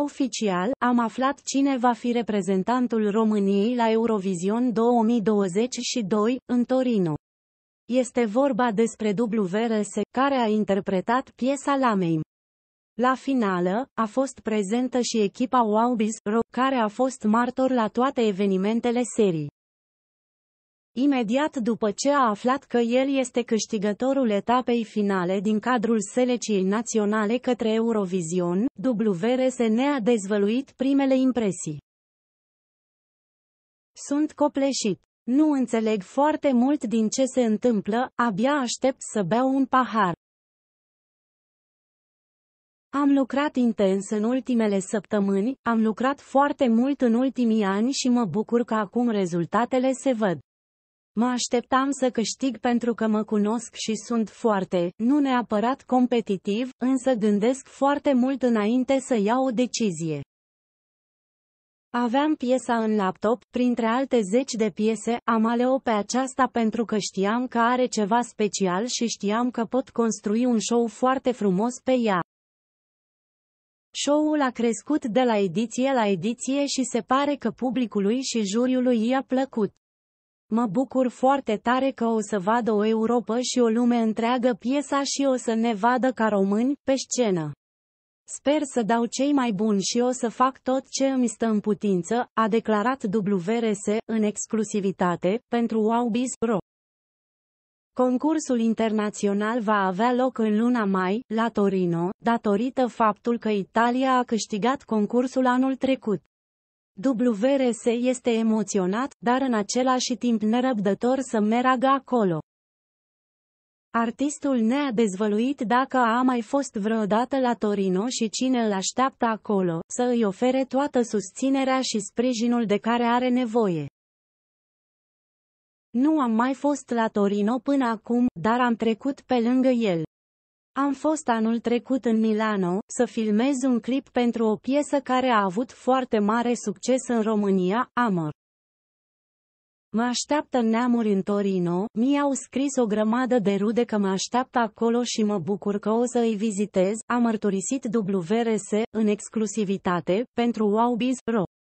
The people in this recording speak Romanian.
Oficial, am aflat cine va fi reprezentantul României la Eurovision 2022, în Torino. Este vorba despre WRS, care a interpretat piesa "Lamei". La finală, a fost prezentă și echipa Wowbiz, care a fost martor la toate evenimentele serii. Imediat după ce a aflat că el este câștigătorul etapei finale din cadrul selecției naționale către Eurovision, ne a dezvăluit primele impresii. Sunt copleșit. Nu înțeleg foarte mult din ce se întâmplă, abia aștept să beau un pahar. Am lucrat intens în ultimele săptămâni, am lucrat foarte mult în ultimii ani și mă bucur că acum rezultatele se văd. Mă așteptam să câștig pentru că mă cunosc și sunt foarte, nu neapărat competitiv, însă gândesc foarte mult înainte să iau o decizie. Aveam piesa în laptop, printre alte zeci de piese, am aleo pe aceasta pentru că știam că are ceva special și știam că pot construi un show foarte frumos pe ea. Show-ul a crescut de la ediție la ediție și se pare că publicului și juriului i-a plăcut. Mă bucur foarte tare că o să vadă o Europa și o lume întreagă piesa și o să ne vadă ca români, pe scenă. Sper să dau cei mai buni și o să fac tot ce îmi stă în putință, a declarat WRS, în exclusivitate, pentru Pro. Concursul internațional va avea loc în luna mai, la Torino, datorită faptul că Italia a câștigat concursul anul trecut. WRS este emoționat, dar în același timp nerăbdător să meargă acolo. Artistul ne-a dezvăluit dacă a mai fost vreodată la Torino și cine îl așteaptă acolo, să îi ofere toată susținerea și sprijinul de care are nevoie. Nu am mai fost la Torino până acum, dar am trecut pe lângă el. Am fost anul trecut în Milano, să filmez un clip pentru o piesă care a avut foarte mare succes în România, Amor. Mă așteaptă neamuri în Torino, mi-au scris o grămadă de rude că mă așteaptă acolo și mă bucur că o să îi vizitez, a mărturisit WRS, în exclusivitate, pentru Wowbiz.ro.